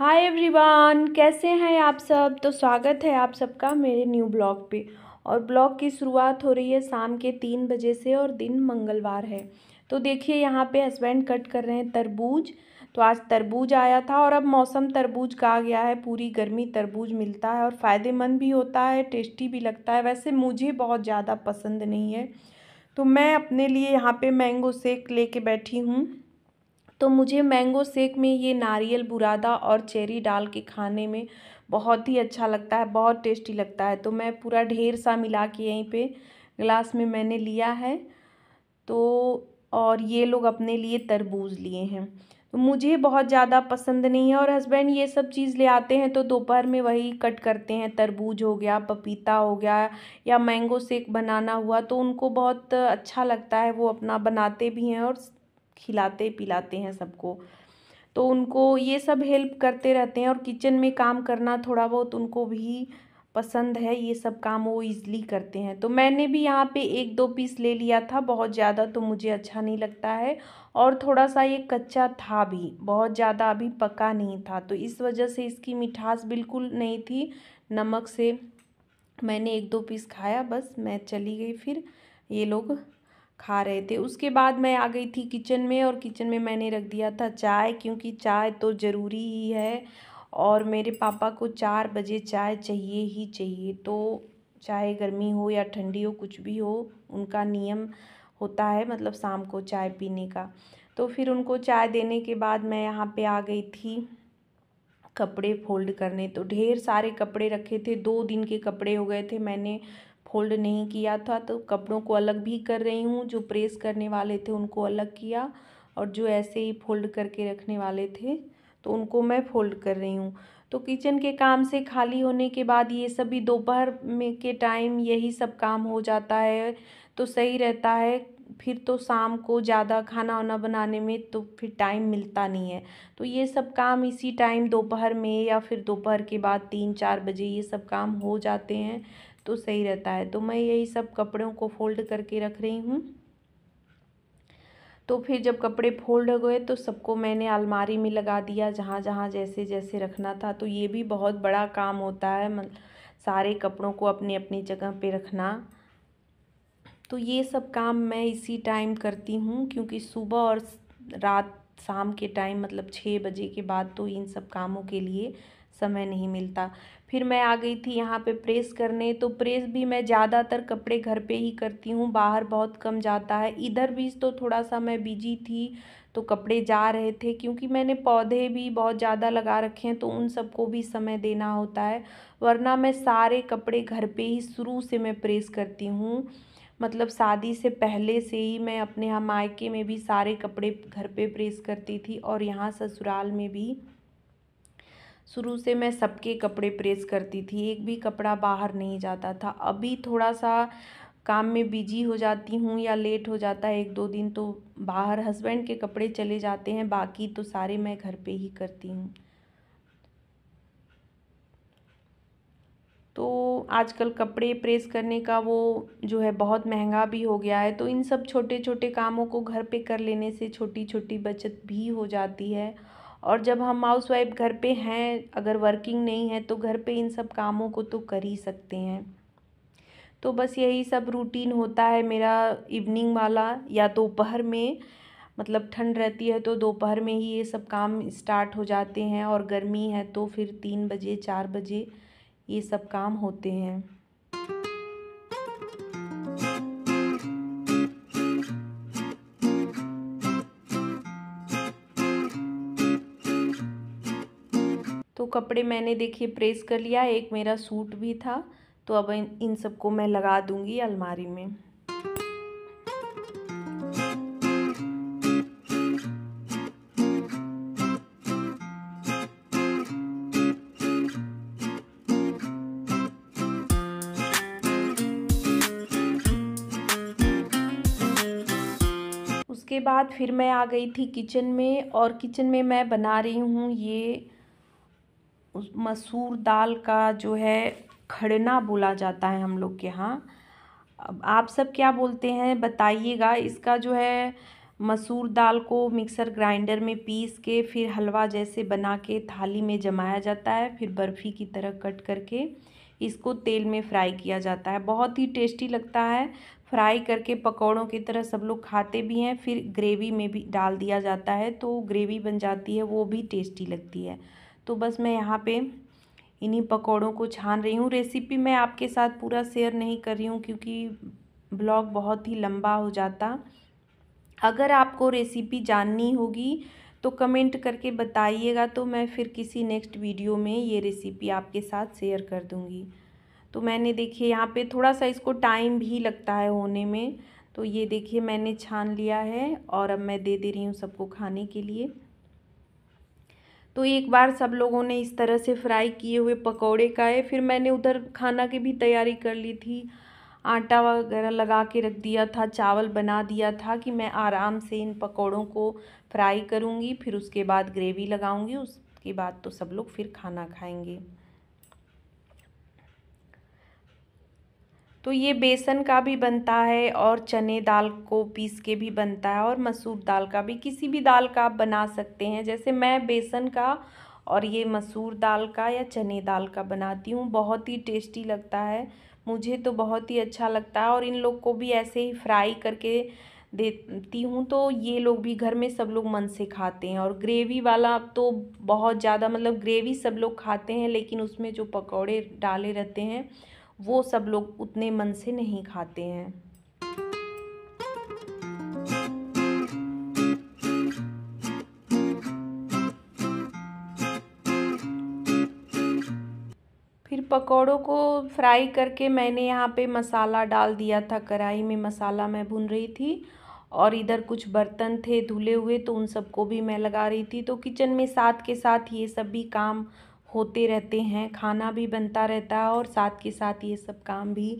hi everyone कैसे हैं आप सब तो स्वागत है आप सबका मेरे न्यू ब्लॉग पे और ब्लॉग की शुरुआत हो रही है शाम के तीन बजे से और दिन मंगलवार है तो देखिए यहाँ पे हस्बैंड कट कर रहे हैं तरबूज तो आज तरबूज आया था और अब मौसम तरबूज का आ गया है पूरी गर्मी तरबूज मिलता है और फ़ायदेमंद भी होता है टेस्टी भी लगता है वैसे मुझे बहुत ज़्यादा पसंद नहीं है तो मैं अपने लिए यहाँ पे मैंगो सेक लेके बैठी हूँ तो मुझे मैंगो सेक में ये नारियल बुरादा और चेरी डाल के खाने में बहुत ही अच्छा लगता है बहुत टेस्टी लगता है तो मैं पूरा ढेर सा मिला के यहीं पे ग्लास में मैंने लिया है तो और ये लोग अपने लिए तरबूज लिए हैं तो मुझे बहुत ज़्यादा पसंद नहीं है और हस्बैंड ये सब चीज़ ले आते हैं तो दोपहर में वही कट करते हैं तरबूज हो गया पपीता हो गया या मैंगो सेक बनाना हुआ तो उनको बहुत अच्छा लगता है वो अपना बनाते भी हैं और खिलाते पिलाते हैं सबको तो उनको ये सब हेल्प करते रहते हैं और किचन में काम करना थोड़ा बहुत उनको भी पसंद है ये सब काम वो इजली करते हैं तो मैंने भी यहाँ पे एक दो पीस ले लिया था बहुत ज़्यादा तो मुझे अच्छा नहीं लगता है और थोड़ा सा ये कच्चा था भी बहुत ज़्यादा अभी पका नहीं था तो इस वजह से इसकी मिठास बिल्कुल नहीं थी नमक से मैंने एक दो पीस खाया बस मैं चली गई फिर ये लोग खा रहे थे उसके बाद मैं आ गई थी किचन में और किचन में मैंने रख दिया था चाय क्योंकि चाय तो ज़रूरी ही है और मेरे पापा को चार बजे चाय चाहिए ही चाहिए तो चाहे गर्मी हो या ठंडी हो कुछ भी हो उनका नियम होता है मतलब शाम को चाय पीने का तो फिर उनको चाय देने के बाद मैं यहाँ पे आ गई थी कपड़े फोल्ड करने तो ढेर सारे कपड़े रखे थे दो दिन के कपड़े हो गए थे मैंने फोल्ड नहीं किया था तो कपड़ों को अलग भी कर रही हूँ जो प्रेस करने वाले थे उनको अलग किया और जो ऐसे ही फोल्ड करके रखने वाले थे तो उनको मैं फोल्ड कर रही हूँ तो किचन के काम से खाली होने के बाद ये सभी दोपहर में के टाइम यही सब काम हो जाता है तो सही रहता है फिर तो शाम को ज़्यादा खाना वाना बनाने में तो फिर टाइम मिलता नहीं है तो ये सब काम इसी टाइम दोपहर में या फिर दोपहर के बाद तीन चार बजे ये सब काम हो जाते हैं तो सही रहता है तो मैं यही सब कपड़ों को फोल्ड करके रख रही हूँ तो फिर जब कपड़े फोल्ड हो गए तो सबको मैंने अलमारी में लगा दिया जहाँ जहाँ जैसे जैसे रखना था तो ये भी बहुत बड़ा काम होता है मतलब सारे कपड़ों को अपनी अपनी जगह पे रखना तो ये सब काम मैं इसी टाइम करती हूँ क्योंकि सुबह और रात शाम के टाइम मतलब छः बजे के बाद तो इन सब कामों के लिए समय नहीं मिलता फिर मैं आ गई थी यहाँ पे प्रेस करने तो प्रेस भी मैं ज़्यादातर कपड़े घर पे ही करती हूँ बाहर बहुत कम जाता है इधर भी तो थोड़ा सा मैं बिजी थी तो कपड़े जा रहे थे क्योंकि मैंने पौधे भी बहुत ज़्यादा लगा रखे हैं तो उन सबको भी समय देना होता है वरना मैं सारे कपड़े घर पर ही शुरू से मैं प्रेस करती हूँ मतलब शादी से पहले से ही मैं अपने यहाँ मायके में भी सारे कपड़े घर पे प्रेस करती थी और यहाँ ससुराल में भी शुरू से मैं सबके कपड़े प्रेस करती थी एक भी कपड़ा बाहर नहीं जाता था अभी थोड़ा सा काम में बिजी हो जाती हूँ या लेट हो जाता है एक दो दिन तो बाहर हस्बैंड के कपड़े चले जाते हैं बाकी तो सारे मैं घर पे ही करती हूँ तो आजकल कपड़े प्रेस करने का वो जो है बहुत महंगा भी हो गया है तो इन सब छोटे छोटे कामों को घर पे कर लेने से छोटी छोटी बचत भी हो जाती है और जब हम हाउस वाइफ घर पे हैं अगर वर्किंग नहीं है तो घर पे इन सब कामों को तो कर ही सकते हैं तो बस यही सब रूटीन होता है मेरा इवनिंग वाला या दोपहर में मतलब ठंड रहती है तो दोपहर में ही ये सब काम स्टार्ट हो जाते हैं और गर्मी है तो फिर तीन बजे चार बजे ये सब काम होते हैं तो कपड़े मैंने देखिए प्रेस कर लिया एक मेरा सूट भी था तो अब इन इन सबको मैं लगा दूंगी अलमारी में उसके बाद फिर मैं आ गई थी किचन में और किचन में मैं बना रही हूँ ये उस मसूर दाल का जो है खड़ना बोला जाता है हम लोग के यहाँ अब आप सब क्या बोलते हैं बताइएगा इसका जो है मसूर दाल को मिक्सर ग्राइंडर में पीस के फिर हलवा जैसे बना के थाली में जमाया जाता है फिर बर्फ़ी की तरह कट करके इसको तेल में फ्राई किया जाता है बहुत ही टेस्टी लगता है फ्राई करके पकौड़ों की तरह सब लोग खाते भी हैं फिर ग्रेवी में भी डाल दिया जाता है तो ग्रेवी बन जाती है वो भी टेस्टी लगती है तो बस मैं यहाँ पे इन्हीं पकौड़ों को छान रही हूँ रेसिपी मैं आपके साथ पूरा शेयर नहीं कर रही हूँ क्योंकि ब्लॉग बहुत ही लंबा हो जाता अगर आपको रेसिपी जाननी होगी तो कमेंट करके बताइएगा तो मैं फिर किसी नेक्स्ट वीडियो में ये रेसिपी आपके साथ शेयर कर दूँगी तो मैंने देखिए यहाँ पे थोड़ा सा इसको टाइम भी लगता है होने में तो ये देखिए मैंने छान लिया है और अब मैं दे दे रही हूँ सबको खाने के लिए तो एक बार सब लोगों ने इस तरह से फ्राई किए हुए पकौड़े खाए फिर मैंने उधर खाना की भी तैयारी कर ली थी आटा वगैरह लगा के रख दिया था चावल बना दिया था कि मैं आराम से इन पकौड़ों को फ्राई करूँगी फिर उसके बाद ग्रेवी लगाऊँगी उसके बाद तो सब लोग फिर खाना खाएँगे तो ये बेसन का भी बनता है और चने दाल को पीस के भी बनता है और मसूर दाल का भी किसी भी दाल का आप बना सकते हैं जैसे मैं बेसन का और ये मसूर दाल का या चने दाल का बनाती हूँ बहुत ही टेस्टी लगता है मुझे तो बहुत ही अच्छा लगता है और इन लोग को भी ऐसे ही फ्राई करके देती हूँ तो ये लोग भी घर में सब लोग मन से खाते हैं और ग्रेवी वाला तो बहुत ज़्यादा मतलब ग्रेवी सब लोग खाते हैं लेकिन उसमें जो पकौड़े डाले रहते हैं वो सब लोग उतने मन से नहीं खाते हैं फिर पकौड़ों को फ्राई करके मैंने यहाँ पे मसाला डाल दिया था कढ़ाई में मसाला मैं भून रही थी और इधर कुछ बर्तन थे धुले हुए तो उन सबको भी मैं लगा रही थी तो किचन में साथ के साथ ये सब भी काम होते रहते हैं खाना भी बनता रहता है और साथ के साथ ये सब काम भी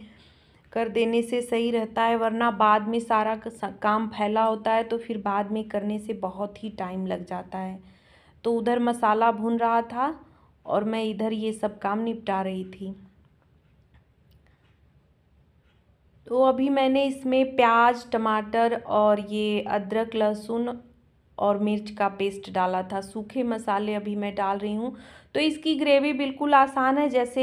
कर देने से सही रहता है वरना बाद में सारा काम फैला होता है तो फिर बाद में करने से बहुत ही टाइम लग जाता है तो उधर मसाला भून रहा था और मैं इधर ये सब काम निपटा रही थी तो अभी मैंने इसमें प्याज टमाटर और ये अदरक लहसुन और मिर्च का पेस्ट डाला था सूखे मसाले अभी मैं डाल रही हूँ तो इसकी ग्रेवी बिल्कुल आसान है जैसे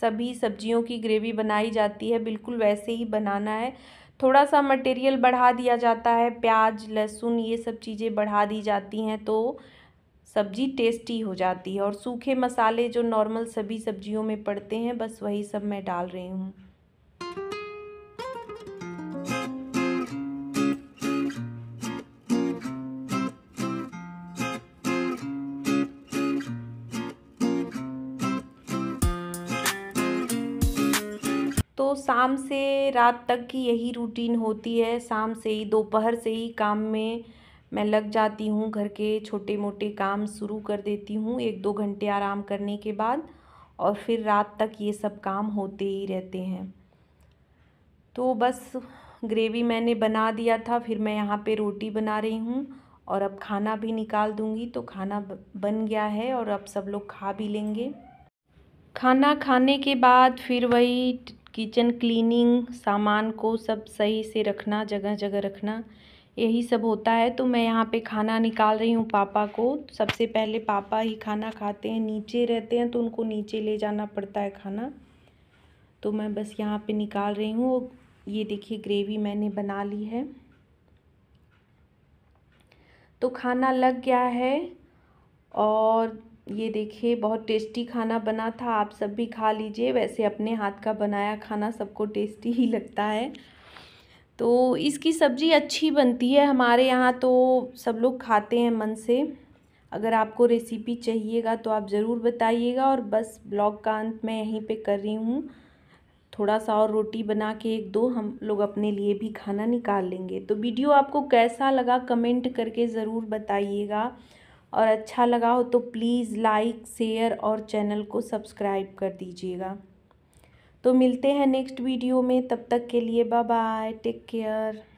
सभी सब्जियों की ग्रेवी बनाई जाती है बिल्कुल वैसे ही बनाना है थोड़ा सा मटेरियल बढ़ा दिया जाता है प्याज लहसुन ये सब चीज़ें बढ़ा दी जाती हैं तो सब्जी टेस्टी हो जाती है और सूखे मसाले जो नॉर्मल सभी सब्जियों में पड़ते हैं बस वही सब मैं डाल रही हूँ तो शाम से रात तक की यही रूटीन होती है शाम से ही दोपहर से ही काम में मैं लग जाती हूँ घर के छोटे मोटे काम शुरू कर देती हूँ एक दो घंटे आराम करने के बाद और फिर रात तक ये सब काम होते ही रहते हैं तो बस ग्रेवी मैंने बना दिया था फिर मैं यहाँ पे रोटी बना रही हूँ और अब खाना भी निकाल दूँगी तो खाना बन गया है और अब सब लोग खा भी लेंगे खाना खाने के बाद फिर वही किचन क्लीनिंग सामान को सब सही से रखना जगह जगह रखना यही सब होता है तो मैं यहाँ पे खाना निकाल रही हूँ पापा को सबसे पहले पापा ही खाना खाते हैं नीचे रहते हैं तो उनको नीचे ले जाना पड़ता है खाना तो मैं बस यहाँ पे निकाल रही हूँ ये देखिए ग्रेवी मैंने बना ली है तो खाना लग गया है और ये देखिए बहुत टेस्टी खाना बना था आप सब भी खा लीजिए वैसे अपने हाथ का बनाया खाना सबको टेस्टी ही लगता है तो इसकी सब्ज़ी अच्छी बनती है हमारे यहाँ तो सब लोग खाते हैं मन से अगर आपको रेसिपी चाहिएगा तो आप ज़रूर बताइएगा और बस ब्लॉग का अंत मैं यहीं पे कर रही हूँ थोड़ा सा और रोटी बना के एक दो हम लोग अपने लिए भी खाना निकाल लेंगे तो वीडियो आपको कैसा लगा कमेंट करके ज़रूर बताइएगा और अच्छा लगा हो तो प्लीज़ लाइक शेयर और चैनल को सब्सक्राइब कर दीजिएगा तो मिलते हैं नेक्स्ट वीडियो में तब तक के लिए बाय बाय टेक केयर